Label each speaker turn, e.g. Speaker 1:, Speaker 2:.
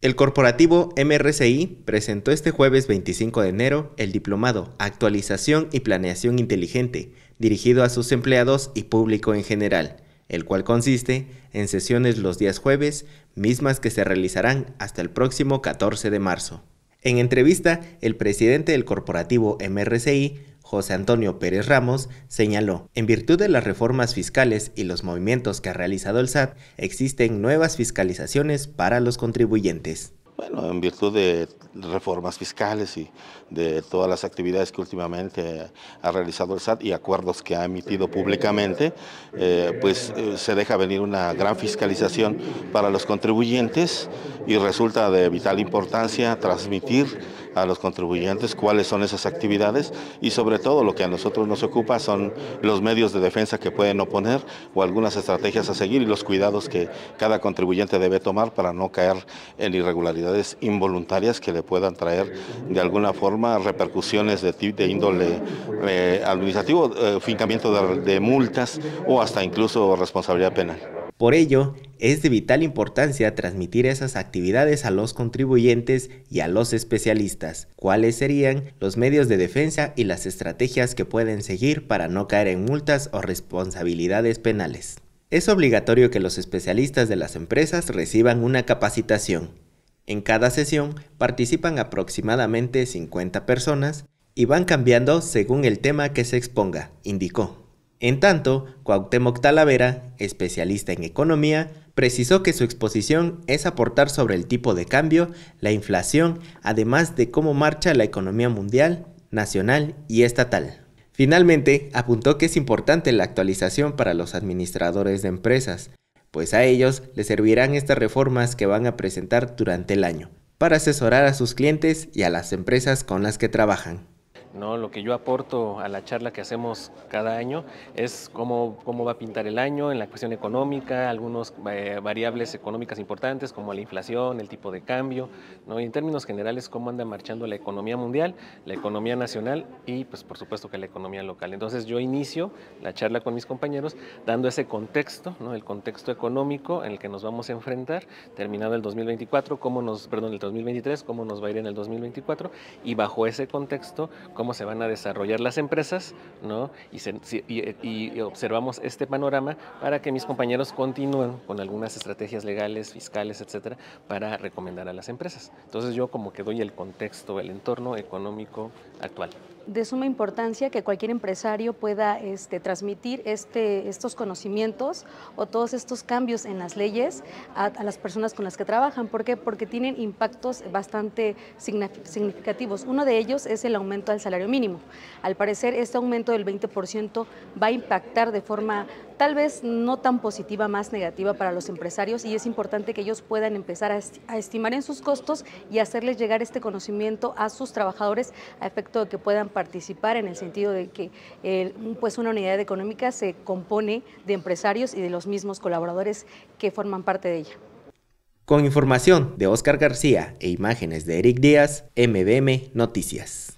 Speaker 1: El corporativo MRCI presentó este jueves 25 de enero el diplomado Actualización y Planeación Inteligente, dirigido a sus empleados y público en general, el cual consiste en sesiones los días jueves, mismas que se realizarán hasta el próximo 14 de marzo. En entrevista, el presidente del corporativo MRCI, José Antonio Pérez Ramos, señaló, en virtud de las reformas fiscales y los movimientos que ha realizado el SAT, existen nuevas fiscalizaciones para los
Speaker 2: contribuyentes. Bueno, en virtud de reformas fiscales y de todas las actividades que últimamente ha realizado el SAT y acuerdos que ha emitido públicamente, eh, pues eh, se deja venir una gran fiscalización para los contribuyentes y resulta de vital importancia transmitir a los contribuyentes cuáles son esas actividades y sobre todo lo que a nosotros nos ocupa son los medios de defensa que pueden oponer o algunas estrategias a seguir y los cuidados que cada contribuyente debe tomar para no caer en irregularidades involuntarias que le puedan traer de alguna forma repercusiones de, de índole eh, administrativo, eh, fincamiento de, de multas o hasta incluso responsabilidad penal. Por ello, es de vital importancia transmitir esas
Speaker 1: actividades a los contribuyentes y a los especialistas, cuáles serían los medios de defensa y las estrategias que pueden seguir para no caer en multas o responsabilidades penales. Es obligatorio que los especialistas de las empresas reciban una capacitación. En cada sesión participan aproximadamente 50 personas y van cambiando según el tema que se exponga, indicó. En tanto, Cuauhtémoc Talavera, especialista en economía, Precisó que su exposición es aportar sobre el tipo de cambio, la inflación, además de cómo marcha la economía mundial, nacional y estatal. Finalmente, apuntó que es importante la actualización para los administradores de empresas, pues a ellos les servirán estas reformas que van a presentar durante el año, para asesorar a sus clientes y a las empresas con las que trabajan.
Speaker 3: Lo que yo aporto a la charla que hacemos cada año es cómo, cómo va a pintar el año en la cuestión económica, algunas eh, variables económicas importantes como la inflación, el tipo de cambio, ¿no? en términos generales, cómo anda marchando la economía mundial, la economía nacional y, pues, por supuesto que la economía local. Entonces, yo inicio la charla con mis compañeros dando ese contexto, ¿no? El contexto económico en el que nos vamos a enfrentar, terminado el 2024, cómo nos, perdón, el 2023, cómo nos va a ir en el 2024 y bajo ese contexto, cómo cómo se van a desarrollar las empresas, ¿no? Y, y observamos este panorama para que mis compañeros continúen con algunas estrategias legales, fiscales, etcétera, para recomendar a las empresas. Entonces yo como que doy el contexto, el entorno económico actual
Speaker 4: de suma importancia que cualquier empresario pueda este, transmitir este, estos conocimientos o todos estos cambios en las leyes a, las personas con las que trabajan. ¿Por qué? Porque tienen impactos bastante significativos. Uno de ellos es el aumento del salario mínimo. Al parecer, este aumento del 20% va a impactar de forma tal vez no tan positiva, más negativa para los empresarios y es importante que ellos puedan empezar a, estimar en sus costos y hacerles llegar este conocimiento a sus trabajadores a efecto de que puedan participar en el sentido de que eh, pues una unidad económica se compone de empresarios y de los mismos colaboradores que forman parte de ella.
Speaker 1: Con información de Óscar García e imágenes de Eric Díaz, MBM Noticias.